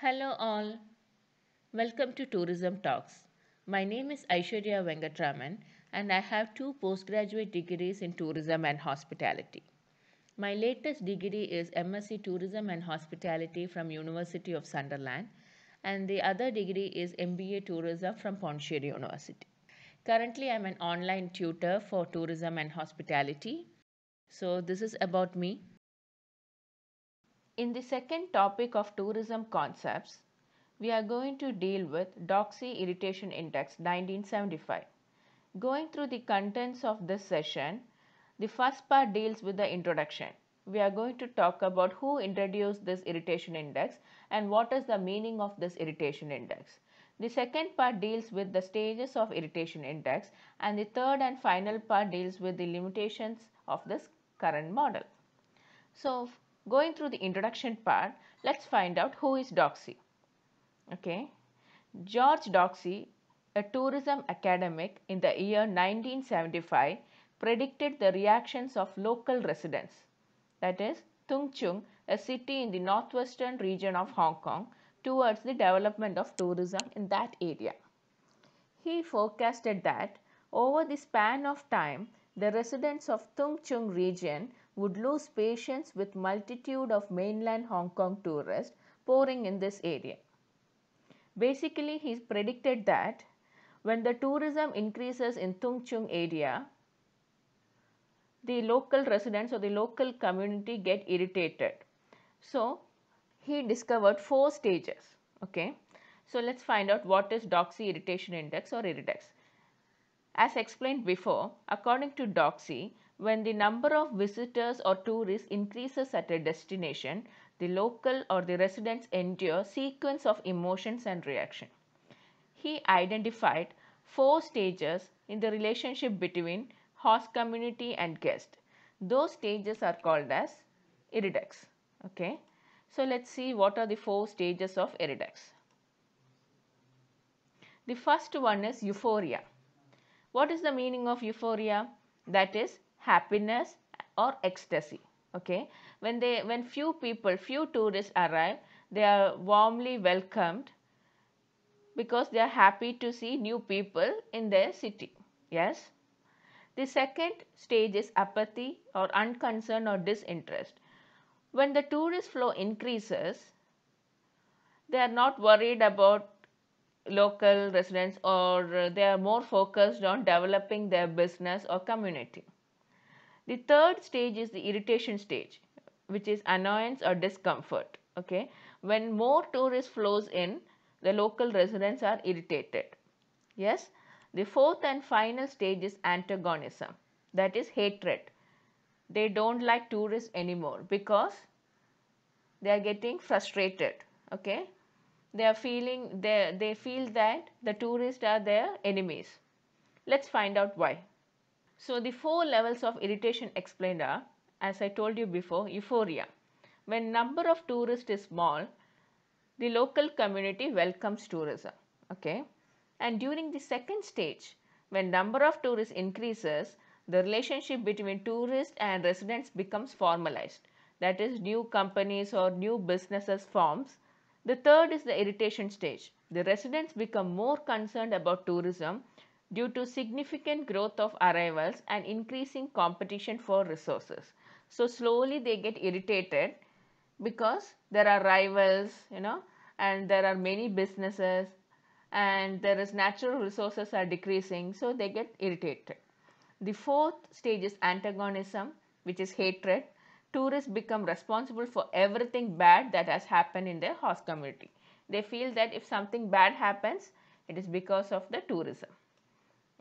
Hello all. Welcome to Tourism Talks. My name is Aishwarya Vengatraman, and I have two postgraduate degrees in tourism and hospitality. My latest degree is MSc Tourism and Hospitality from University of Sunderland and the other degree is MBA Tourism from Pondicherry University. Currently I'm an online tutor for tourism and hospitality. So this is about me. In the second topic of tourism concepts, we are going to deal with Doxy Irritation Index 1975. Going through the contents of this session, the first part deals with the introduction. We are going to talk about who introduced this irritation index and what is the meaning of this irritation index. The second part deals with the stages of irritation index and the third and final part deals with the limitations of this current model. So Going through the introduction part, let's find out who is Doxy. Okay, George Doxy, a tourism academic in the year 1975, predicted the reactions of local residents, that is Tung Chung, a city in the northwestern region of Hong Kong, towards the development of tourism in that area. He forecasted that over the span of time, the residents of Tung Chung region would lose patience with multitude of mainland Hong Kong tourists pouring in this area. Basically, he predicted that when the tourism increases in Tung Chung area, the local residents or the local community get irritated. So, he discovered four stages. Okay. So, let's find out what is doxy irritation index or iridex. As explained before, according to doxy, when the number of visitors or tourists increases at a destination, the local or the residents endure sequence of emotions and reaction. He identified four stages in the relationship between host community and guest. Those stages are called as iridex. Okay. So let's see what are the four stages of iridex. The first one is euphoria. What is the meaning of euphoria? That is happiness or ecstasy okay when they when few people few tourists arrive they are warmly welcomed because they are happy to see new people in their city yes the second stage is apathy or unconcern or disinterest when the tourist flow increases they are not worried about local residents or they are more focused on developing their business or community the third stage is the irritation stage which is annoyance or discomfort. Okay. When more tourist flows in, the local residents are irritated. Yes. The fourth and final stage is antagonism that is hatred. They don't like tourists anymore because they are getting frustrated. Okay. They are feeling they, they feel that the tourists are their enemies. Let's find out why. So, the four levels of irritation explained are as I told you before euphoria. When number of tourists is small, the local community welcomes tourism. Okay. And during the second stage, when number of tourists increases, the relationship between tourists and residents becomes formalized. That is new companies or new businesses forms. The third is the irritation stage. The residents become more concerned about tourism due to significant growth of arrivals and increasing competition for resources. So slowly they get irritated because there are rivals, you know, and there are many businesses and there is natural resources are decreasing. So they get irritated. The fourth stage is antagonism, which is hatred. Tourists become responsible for everything bad that has happened in their host community. They feel that if something bad happens, it is because of the tourism.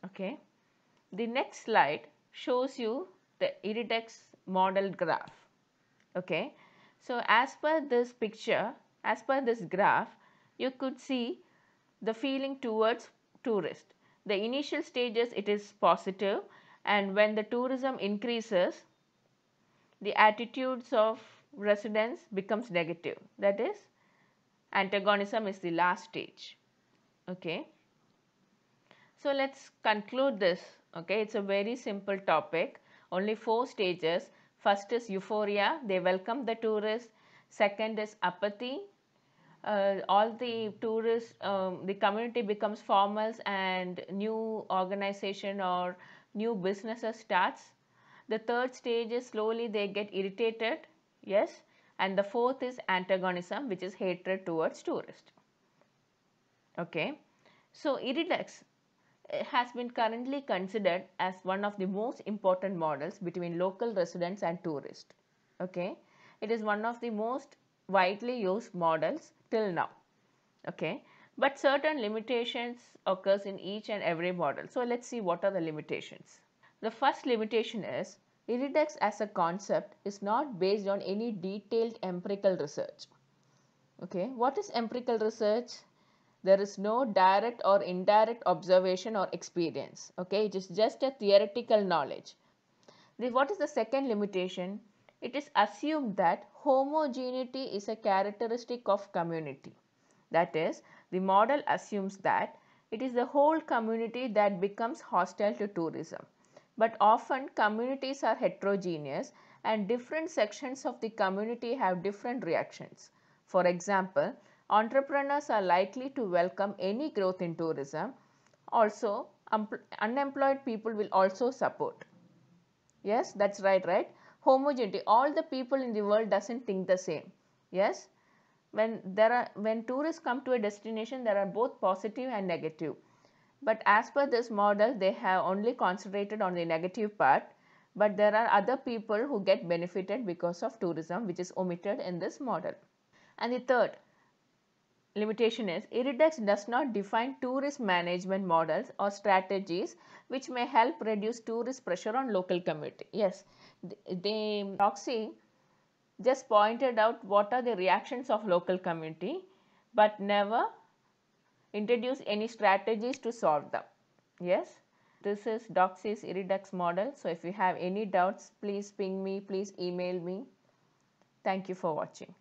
Okay. The next slide shows you the Iritex model graph. Okay. So, as per this picture, as per this graph, you could see the feeling towards tourist. The initial stages it is positive and when the tourism increases, the attitudes of residents becomes negative. That is, antagonism is the last stage. Okay. So let's conclude this. Okay, it's a very simple topic. Only four stages. First is euphoria. They welcome the tourists. Second is apathy. Uh, all the tourists, um, the community becomes formal and new organization or new businesses starts. The third stage is slowly they get irritated. Yes. And the fourth is antagonism which is hatred towards tourists. Okay. So, irritates Eh, has been currently considered as one of the most important models between local residents and tourists. Okay, it is one of the most widely used models till now. Okay, but certain limitations occurs in each and every model. So let's see what are the limitations. The first limitation is Iridex as a concept is not based on any detailed empirical research. Okay, what is empirical research? there is no direct or indirect observation or experience. Okay, it is just a theoretical knowledge. The, what is the second limitation? It is assumed that homogeneity is a characteristic of community. That is, the model assumes that it is the whole community that becomes hostile to tourism. But often communities are heterogeneous and different sections of the community have different reactions. For example, entrepreneurs are likely to welcome any growth in tourism. Also, um, unemployed people will also support. Yes, that's right, right? Homogeneity. All the people in the world doesn't think the same. Yes? When there are when tourists come to a destination, there are both positive and negative. But as per this model, they have only concentrated on the negative part. But there are other people who get benefited because of tourism, which is omitted in this model. And the third, limitation is Iridex does not define tourist management models or strategies which may help reduce tourist pressure on local community. Yes, the, proxy just pointed out what are the reactions of local community but never introduce any strategies to solve them. Yes, this is Doxy's Iridex model. So if you have any doubts, please ping me, please email me. Thank you for watching.